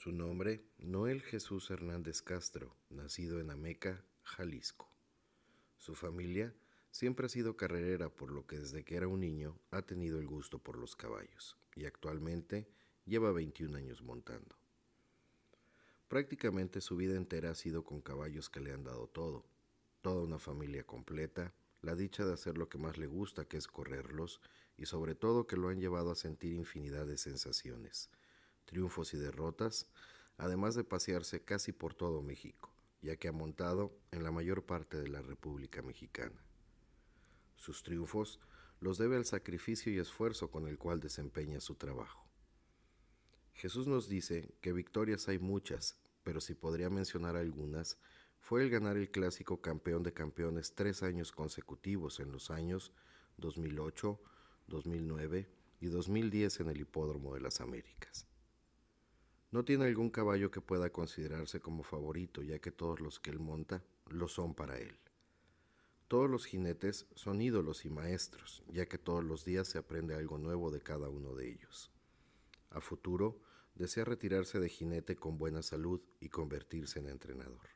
Su nombre, Noel Jesús Hernández Castro, nacido en Ameca, Jalisco. Su familia siempre ha sido carrerera, por lo que desde que era un niño ha tenido el gusto por los caballos y actualmente lleva 21 años montando. Prácticamente su vida entera ha sido con caballos que le han dado todo, toda una familia completa, la dicha de hacer lo que más le gusta, que es correrlos, y sobre todo que lo han llevado a sentir infinidad de sensaciones, triunfos y derrotas, además de pasearse casi por todo México, ya que ha montado en la mayor parte de la República Mexicana. Sus triunfos los debe al sacrificio y esfuerzo con el cual desempeña su trabajo. Jesús nos dice que victorias hay muchas, pero si podría mencionar algunas, fue el ganar el clásico campeón de campeones tres años consecutivos en los años 2008, 2009 y 2010 en el Hipódromo de las Américas. No tiene algún caballo que pueda considerarse como favorito, ya que todos los que él monta lo son para él. Todos los jinetes son ídolos y maestros, ya que todos los días se aprende algo nuevo de cada uno de ellos. A futuro, desea retirarse de jinete con buena salud y convertirse en entrenador.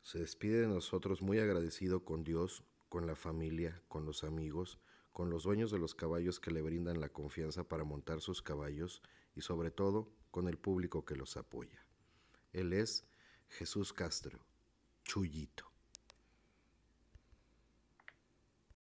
Se despide de nosotros muy agradecido con Dios, con la familia, con los amigos, con los dueños de los caballos que le brindan la confianza para montar sus caballos y sobre todo con el público que los apoya. Él es Jesús Castro, Chullito.